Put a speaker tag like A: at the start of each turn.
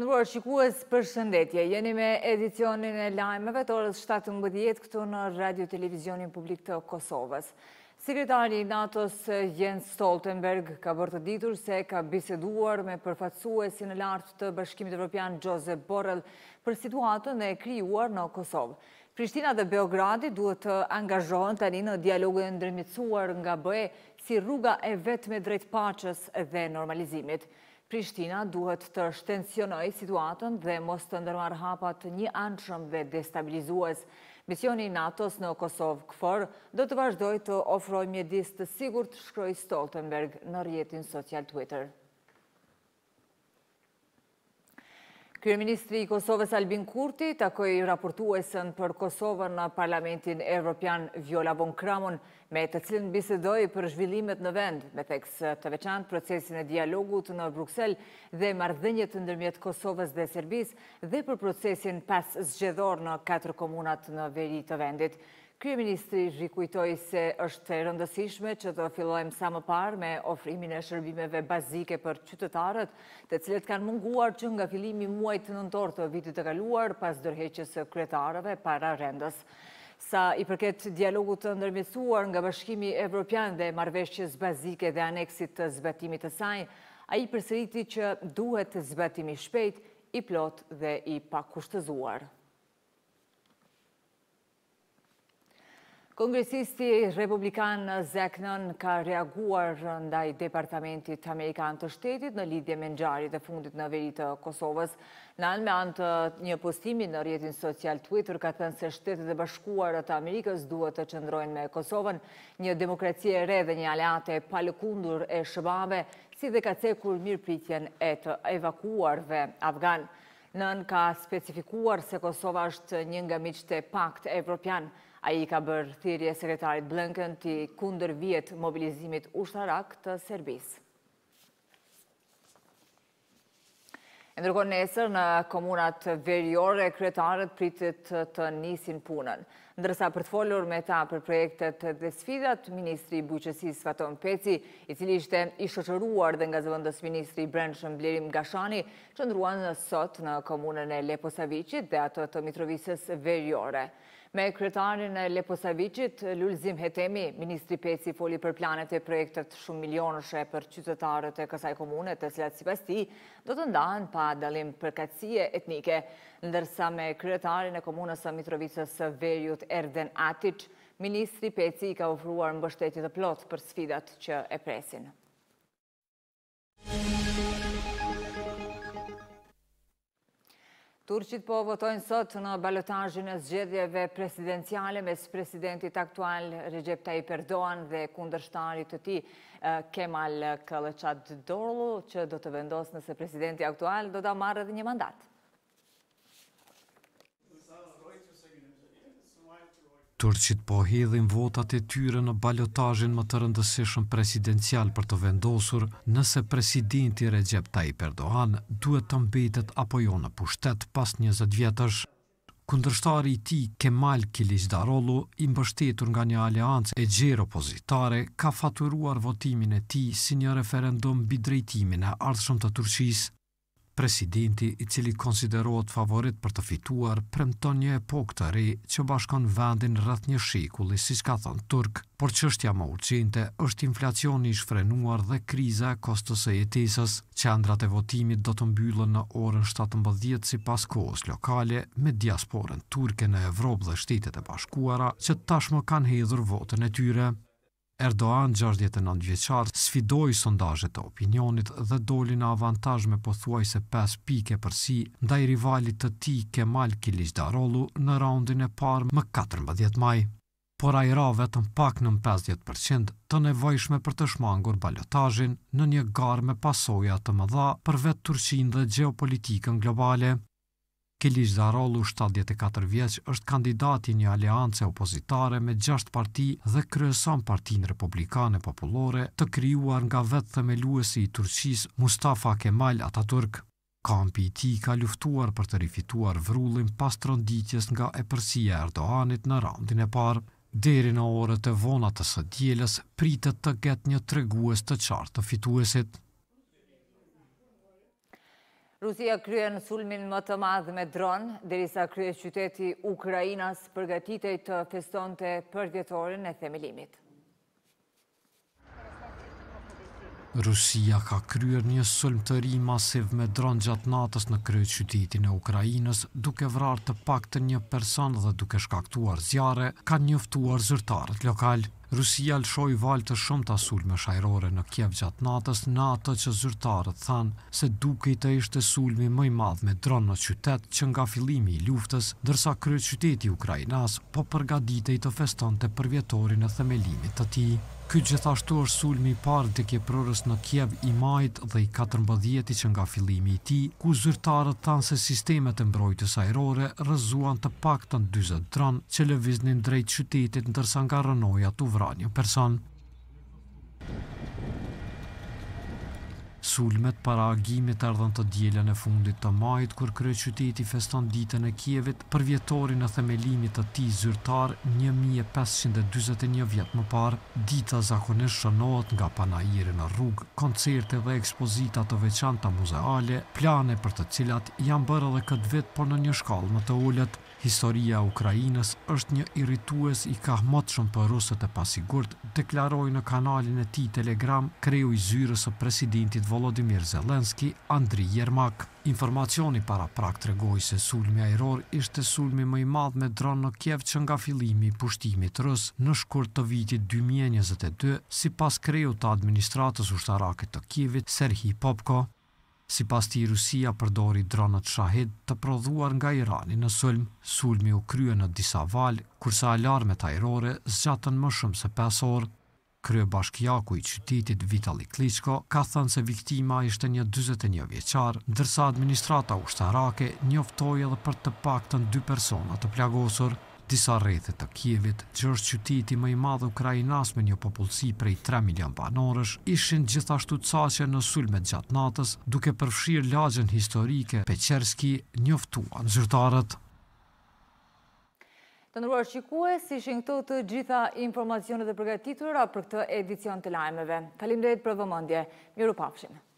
A: Shëndëruar shikues për shëndetje, jeni me edicionin e lajmeve të orës 7.10 këtu në Radio Televizionin Publik të Kosovës. Sekretari i Natos Jens Stoltenberg ka bërë të ditur se ka biseduar me përfatsu e si në lartë të bashkimit Europian Josep Borrell për situatën e kryuar në Kosovë. Prishtina dhe Beogradi duhet të angazhojnë tani në dialogu e ndërmitsuar nga bëhe si rruga e vetë me drejtë dhe normalizimit. Prishtina duhet të shtensionoj situatën dhe mos të ndërmar hapat një anëshëm dhe destabilizuaz. Misioni NATO-s në Kosovë këfor do të vazhdoj të ofroj mjedis të sigur të shkroj Stoltenberg në rjetin social Twitter. Ministri i Kosovës Albin Kurti takoj raportuesën për Kosovën në Parlamentin Evropian Viola von Kramon, me të cilën bisedoj për zhvillimet në vend, me theks të veçan procesin e dialogut në Bruxelles dhe mardhënjet të ndërmjet Kosovës dhe Serbis dhe për procesin pas zgjedor në katër komunat në veri të vendit. Kryeministri Ministri rikujtoj se është të rëndësishme që të fillojmë sa më parë me ofrimin e shërbimeve bazike për qytetarët të cilët kanë munguar që nga filimi muaj të nëntorë të vitit të kaluar pas dërheqës kretarëve para rendës. Sa i përket dialogu të ndërmisuar nga bashkimi evropian dhe marveshqës bazike dhe aneksit të zbatimit të sajnë, a i përseriti që duhet të zbatimi shpejt, i plot dhe i pakushtëzuar. Kongresisti Republikan Zeknon ka reaguar ndaj Departamentit Amerikan të shtetit në lidhje me nxarit e fundit në veri të Kosovës. Në anë me antë një postimi në rjetin social Twitter ka thënë se shtetet e të Amerikës duhet të qëndrojnë me Kosovën, një demokracie re dhe një aleate palëkundur e shëbave, si dhe ka cekur mirë pritjen e të evakuarve Afganë. Nën ka specifikuar se Kosova është një nga miqte pakt evropian. A i ka bërë thirje sekretarit Blënken të kunder vjet mobilizimit ushtarak të Serbisë. Ndërkohë në esër në komunat verjore, kretarët pritit të nisin punën. Ndërsa për të folur me ta për projektet dhe sfidat, Ministri Buqësis Faton Peci, i cili ishte ishoqëruar dhe nga zëvëndës Ministri Brenshëm Blerim Gashani, që ndruan në sot në komunën e Leposavicit dhe ato të Mitrovicës verjore. Me kretarin Leposavicit, Lulzim Hetemi, Ministri Peci foli për planet e projektet shumë milionëshe për qytetarët e kësaj komunet, të cilat si pas ti, do të ndahen pa dalim përkacije etnike, ndërsa me kretarin e komunës e Mitrovicës Verjut Erden Atic, Ministri Peci ka ofruar mbështetit dhe plot për sfidat që e presinë. Turqit po votojnë sot në balotajnë në zgjedhjeve presidenciale mes presidentit aktual Recep Tayyip Erdoğan dhe kundërshtarit të ti eh, Kemal Kalëçat Dorlu që do të vendosë nëse presidenti aktual do da marrë dhe një mandat.
B: Turqit po hedhin votat e tyre në balotajin më të rëndësishën presidencial për të vendosur nëse presidenti Recep Tayyip Erdogan duhet të mbetet apo jo në pushtet pas 20 vjetësh. Kundërshtari i ti, Kemal Kilis Darolu, i mbështetur nga një aliancë e gjerë opozitare, ka faturuar votimin e ti si një referendum bidrejtimin e ardhëshëm të Turqisë presidenti i cili konsiderot favorit për të fituar premton një epok të ri që bashkon vendin rrëth një shikulli, si s'ka thënë Turk, por qështja më urqinte është inflacioni i shfrenuar dhe kriza e kostës e jetisës. Qendrat e votimit do të mbyllën në orën 17 si pas kohës lokale me diasporën turke në Evropë dhe shtetet e bashkuara që tashmë kanë hedhur votën e tyre. Erdoğan, 69 vjeqar, sfidoj sondajet të opinionit dhe doli në avantaj me pothuaj se 5 pike për si, ndaj rivalit të ti Kemal Kilis Darolu në raundin e parë më 14 maj. Por a i ra vetëm pak në 50% të nevojshme për të shmangur balotajin në një garë me pasoja të mëdha për vetë Turqin dhe geopolitikën globale. Kilish Zarolu, 74 vjeq, është kandidati një aliance opozitare me gjasht parti dhe kryeson partin republikane populore të kryuar nga vetë themeluesi i Turqis Mustafa Kemal Atatürk. Kampi i ti ka luftuar për të rifituar vrullin pas tronditjes nga e përsia Erdoanit në randin e parë. Deri në orët e vonat të së djeles, pritet të get një tregues të qartë të fituesit.
A: Rusia krye në sulmin më të madhë me dronë, derisa krye qyteti Ukrajinas përgatitej të feston të e themilimit.
B: Rusia ka kryer një sulm të ri masiv me dron gjatë natës në krye qytetin e Ukrajinës, duke vrarë të pak të një person dhe duke shkaktuar zjare, ka njëftuar zyrtarët lokal. Rusia lëshoj val të shumë të asul me shajrore në Kjev gjatë natës në që zyrtarët thanë se duke i të ishte sulmi mëj madh me dronë në qytet që nga filimi i luftës, dërsa kryë qyteti Ukrajinas po përgaditej të feston të përvjetorin e themelimit të ti. Ky gjithashtu është sulmi i parë të keprorës në Kiev i majt dhe i 14 vjetë që nga fillimi i ti, ku zyrtarët tanë se sistemet e mbrojtës aerore rëzuan të pak të në 20 dronë që lëviznin drejtë qytetit në tërsa nga rënoja të vranjë person. sulmet para agimit ardhën të djelën e fundit të majit, kur kërë qyteti feston ditën e Kjevit për vjetori në themelimit të ti zyrtar 1521 vjetë më parë, dita zakonisht shënohet nga panajirë në rrugë, koncerte dhe ekspozita të veçanta muzeale, plane për të cilat janë bërë dhe këtë vit, por në një shkallë më të ullet. Historia Ukrajinës është një irritues i kahmotëshëm për rusët e pasigurt, deklaroj në kanalin e ti Telegram kreju i zyrës o presidentit Volodymyr Zelenski, Andri Jermak. Informacioni para prak të regoj se sulmi aeror ishte sulmi më i madh me dronë në Kjev që nga filimi i pushtimit rës në shkurt të vitit 2022, si pas kreju të administratës ushtarakit të Kjevit, Serhi Popko si pas të Rusia përdori dronët shahid të prodhuar nga Irani në sulm, sulmi u krye në disa val, kurse të ajrore zgjatën më shumë se 5 orë. Krye bashkjaku i qytitit Vitali Kliçko ka thënë se viktima ishte një 21 vjeqar, ndërsa administrata ushtarake njoftoj edhe për të pak të në dy persona të plagosur, disa rrethet të Kievit, që është qytiti më i madhë Ukrajinas me një popullësi prej 3 milion banorësh, ishin gjithashtu caqe në sulmet gjatë natës, duke përfshirë lagjen historike, Peqerski njoftuan zyrtarët.
A: Të ndruar shikue, si shën këto të gjitha informacionet dhe përgatitura për këtë edicion të lajmeve. Falim dhejt për vëmëndje, miru pafshinë.